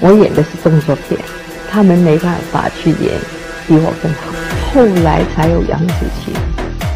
我演的是动作片，他们没办法去演，比我更好。后来才有杨紫琼。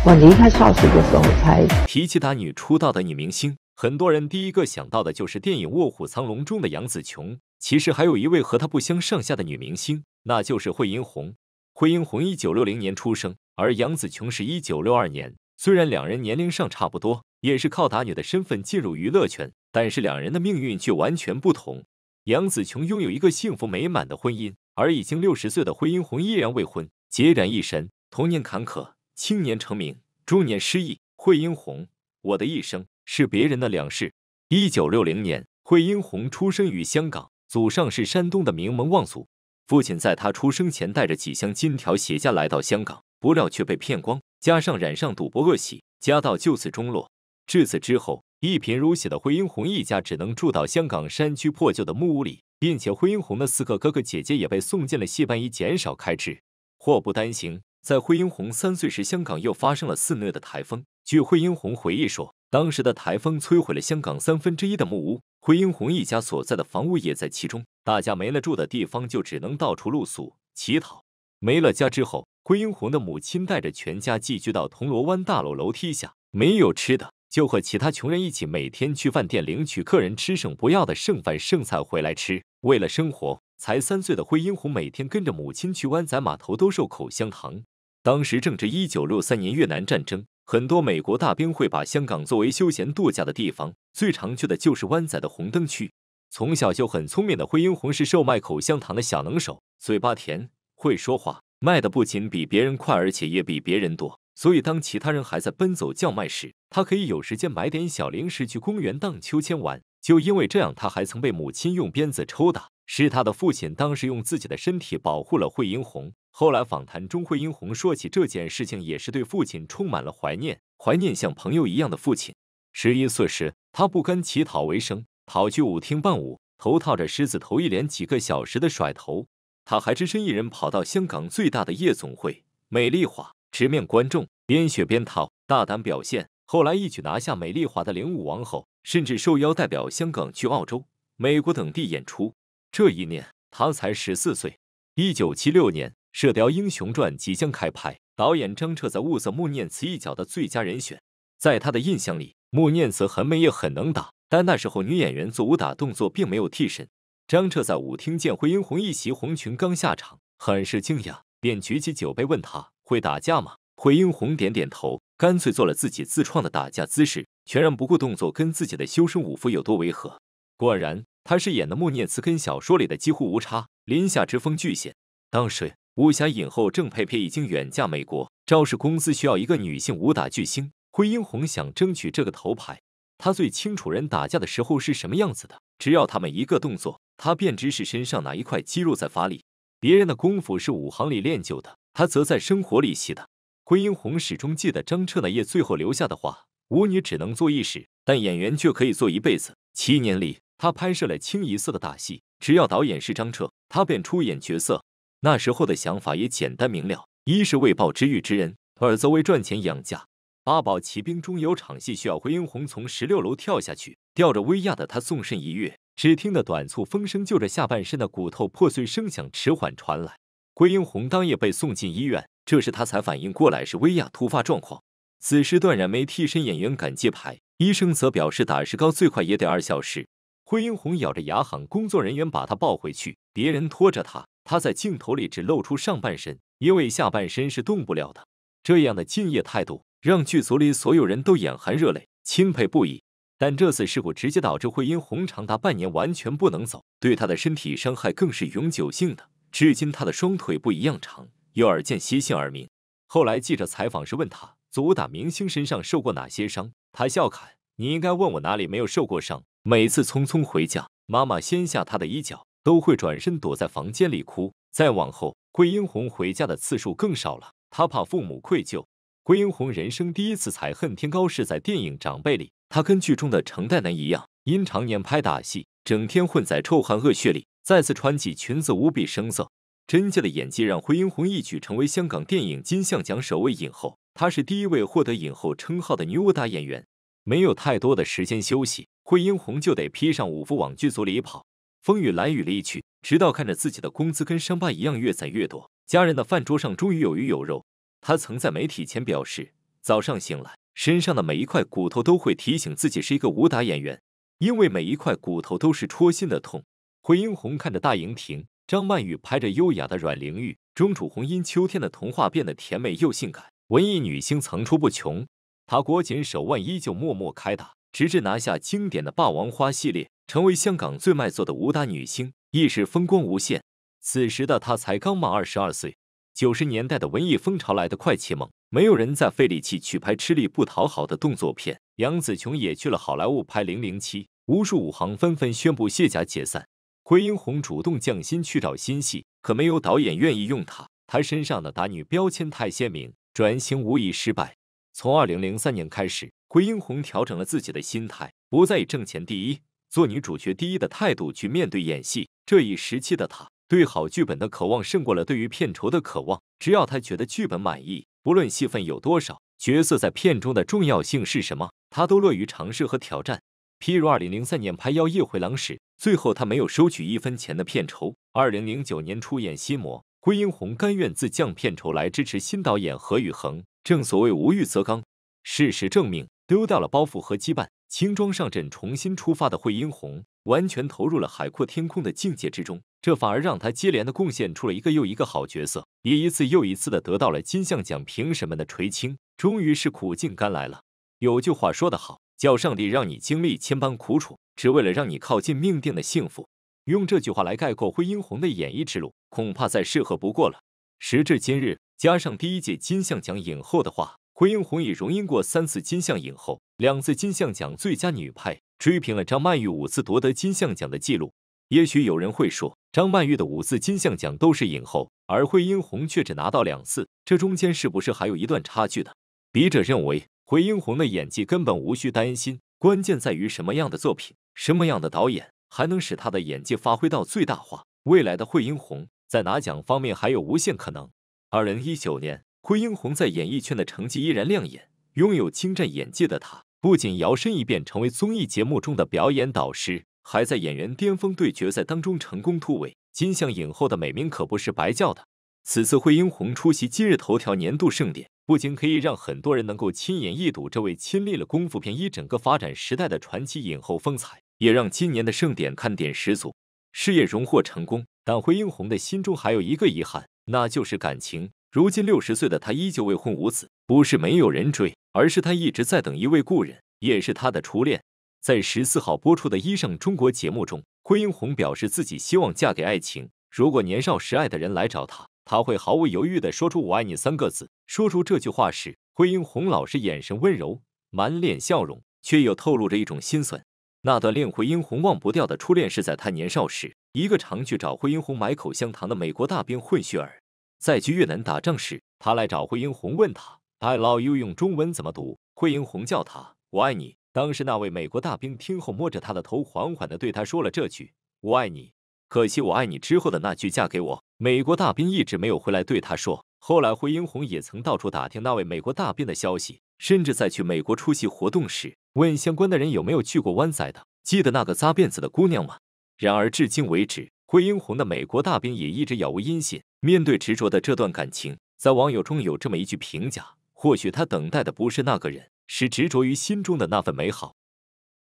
我离开邵氏的时候，才。提起打女出道的女明星，很多人第一个想到的就是电影《卧虎藏龙》中的杨紫琼。其实还有一位和她不相上下的女明星，那就是惠英红。惠英红一九六零年出生，而杨紫琼是一九六二年。虽然两人年龄上差不多，也是靠打女的身份进入娱乐圈，但是两人的命运却完全不同。杨紫琼拥有一个幸福美满的婚姻，而已经六十岁的惠英红依然未婚，孑然一身。童年坎坷，青年成名，中年失意。惠英红，我的一生是别人的两世。一九六零年，惠英红出生于香港，祖上是山东的名门望族。父亲在她出生前带着几箱金条携家来到香港，不料却被骗光，加上染上赌博恶习，家道就此中落。至此之后。一贫如洗的惠英红一家只能住到香港山区破旧的木屋里，并且惠英红的四个哥哥姐姐也被送进了戏班以减少开支。祸不单行，在惠英红三岁时，香港又发生了肆虐的台风。据惠英红回忆说，当时的台风摧毁了香港三分之一的木屋，惠英红一家所在的房屋也在其中。大家没了住的地方，就只能到处露宿、乞讨。没了家之后，惠英红的母亲带着全家寄居到铜锣湾大楼楼梯下，没有吃的。就和其他穷人一起，每天去饭店领取客人吃剩不要的剩饭剩菜回来吃。为了生活，才三岁的惠英红每天跟着母亲去湾仔码头兜售口香糖。当时正值一九六三年越南战争，很多美国大兵会把香港作为休闲度假的地方，最常去的就是湾仔的红灯区。从小就很聪明的惠英红是售卖口香糖的小能手，嘴巴甜，会说话，卖的不仅比别人快，而且也比别人多。所以，当其他人还在奔走叫卖时，他可以有时间买点小零食去公园荡秋千玩。就因为这样，他还曾被母亲用鞭子抽打。是他的父亲当时用自己的身体保护了惠英红。后来访谈中，惠英红说起这件事情，也是对父亲充满了怀念，怀念像朋友一样的父亲。十一岁时，他不甘乞讨为生，跑去舞厅伴舞，头套着狮子头，一连几个小时的甩头。他还只身一人跑到香港最大的夜总会——美丽华。直面观众，边学边套，大胆表现。后来一举拿下美丽华的零五王后，甚至受邀代表香港去澳洲、美国等地演出。这一年他才十四岁。一九七六年，《射雕英雄传》即将开拍，导演张彻在物色穆念慈一角的最佳人选。在他的印象里，穆念慈很美也很能打。但那时候女演员做武打动作并没有替身。张彻在舞厅见惠英红一袭红裙刚下场，很是惊讶，便举起酒杯问她。会打架吗？惠英红点点头，干脆做了自己自创的打架姿势，全然不顾动作跟自己的修身武夫有多违和。果然，他饰演的穆念慈跟小说里的几乎无差。林下之风巨险。当时，武侠影后郑佩佩已经远嫁美国，赵氏公司需要一个女性武打巨星。惠英红想争取这个头牌。他最清楚人打架的时候是什么样子的，只要他们一个动作，他便知是身上哪一块肌肉在发力。别人的功夫是武行里练就的。他则在生活里习的。惠英红始终记得张彻那夜最后留下的话：“舞女只能做一时，但演员却可以做一辈子。”七年里，他拍摄了清一色的大戏，只要导演是张彻，他便出演角色。那时候的想法也简单明了：一是为报知遇之恩，二则为赚钱养家。《八宝骑兵》中有场戏需要惠英红从十六楼跳下去，吊着威亚的他纵身一跃，只听得短促风声，就着下半身的骨头破碎声响迟缓传来。惠英红当夜被送进医院，这时她才反应过来是薇娅突发状况。此时断然没替身演员敢接牌，医生则表示打石膏最快也得二小时。惠英红咬着牙喊工作人员把她抱回去，别人拖着她，她在镜头里只露出上半身，因为下半身是动不了的。这样的敬业态度让剧组里所有人都眼含热泪，钦佩不已。但这次事故直接导致惠英红长达半年完全不能走，对她的身体伤害更是永久性的。至今，他的双腿不一样长，右耳见习性而鸣。后来记者采访时问他，足打明星身上受过哪些伤，他笑侃：“你应该问我哪里没有受过伤。”每次匆匆回家，妈妈掀下他的衣角，都会转身躲在房间里哭。再往后，桂英红回家的次数更少了，他怕父母愧疚。桂英红人生第一次才恨天高是在电影《长辈》里，他跟剧中的程代南一样，因常年拍打戏，整天混在臭汗恶血里。再次穿起裙子无比生涩，甄姬的演技让惠英红一举成为香港电影金像奖首位影后。她是第一位获得影后称号的女武打演员。没有太多的时间休息，惠英红就得披上舞服往剧组里跑，风雨来雨离去，直到看着自己的工资跟伤疤一样越攒越多，家人的饭桌上终于有鱼有肉。她曾在媒体前表示：“早上醒来，身上的每一块骨头都会提醒自己是一个武打演员，因为每一块骨头都是戳心的痛。”惠英红看着大荧屏，张曼玉拍着优雅的阮玲玉，钟楚红因秋天的童话变得甜美又性感。文艺女星层出不穷，她裹紧手腕依旧默默开打，直至拿下经典的《霸王花》系列，成为香港最卖座的武打女星，一时风光无限。此时的她才刚满二十二岁。九十年代的文艺风潮来得快且猛，没有人在费力气去拍吃力不讨好的动作片。杨紫琼也去了好莱坞拍《零零七》，无数武行纷纷宣布卸甲解散。惠英红主动降薪去找新戏，可没有导演愿意用她。她身上的打女标签太鲜明，转型无疑失败。从二零零三年开始，惠英红调整了自己的心态，不再以挣钱第一、做女主角第一的态度去面对演戏。这一时期的她，对好剧本的渴望胜过了对于片酬的渴望。只要她觉得剧本满意，不论戏份有多少，角色在片中的重要性是什么，她都乐于尝试和挑战。譬如二零零三年拍《妖夜回廊》时。最后，他没有收取一分钱的片酬。二零零九年出演《心魔》，惠英红甘愿自降片酬来支持新导演何宇恒。正所谓无欲则刚，事实证明，丢掉了包袱和羁绊，轻装上阵，重新出发的惠英红，完全投入了海阔天空的境界之中。这反而让他接连的贡献出了一个又一个好角色，也一次又一次的得到了金像奖评审们的垂青。终于是苦尽甘来了。有句话说得好。叫上帝让你经历千般苦楚，只为了让你靠近命定的幸福。用这句话来概括惠英红的演艺之路，恐怕再适合不过了。时至今日，加上第一届金像奖影后的话，惠英红已荣膺过三次金像影后，两次金像奖最佳女配，追平了张曼玉五次夺得金像奖的纪录。也许有人会说，张曼玉的五次金像奖都是影后，而惠英红却只拿到两次，这中间是不是还有一段差距的？笔者认为。惠英红的演技根本无需担心，关键在于什么样的作品、什么样的导演，还能使她的演技发挥到最大化。未来的惠英红在拿奖方面还有无限可能。二零一九年，惠英红在演艺圈的成绩依然亮眼。拥有精湛演技的她，不仅摇身一变成为综艺节目中的表演导师，还在演员巅峰对决赛当中成功突围。金像影后的美名可不是白叫的。此次惠英红出席今日头条年度盛典，不仅可以让很多人能够亲眼一睹这位亲历了功夫片一整个发展时代的传奇影后风采，也让今年的盛典看点十足。事业荣获成功，但惠英红的心中还有一个遗憾，那就是感情。如今六十岁的她依旧未婚无子，不是没有人追，而是她一直在等一位故人，也是她的初恋。在十四号播出的《医圣中国》节目中，惠英红表示自己希望嫁给爱情，如果年少时爱的人来找她。他会毫无犹豫地说出“我爱你”三个字。说出这句话时，惠英红老师眼神温柔，满脸笑容，却又透露着一种心酸。那段令惠英红忘不掉的初恋，是在他年少时，一个常去找惠英红买口香糖的美国大兵混血儿。在去越南打仗时，他来找惠英红，问他“ i love you” 用中文怎么读？惠英红叫他“我爱你”。当时那位美国大兵听后，摸着他的头，缓缓地对他说了这句：“我爱你。”可惜，我爱你之后的那句“嫁给我”，美国大兵一直没有回来对她说。后来，惠英红也曾到处打听那位美国大兵的消息，甚至在去美国出席活动时，问相关的人有没有去过湾仔的。记得那个扎辫子的姑娘吗？然而，至今为止，惠英红的美国大兵也一直杳无音信。面对执着的这段感情，在网友中有这么一句评价：或许她等待的不是那个人，是执着于心中的那份美好。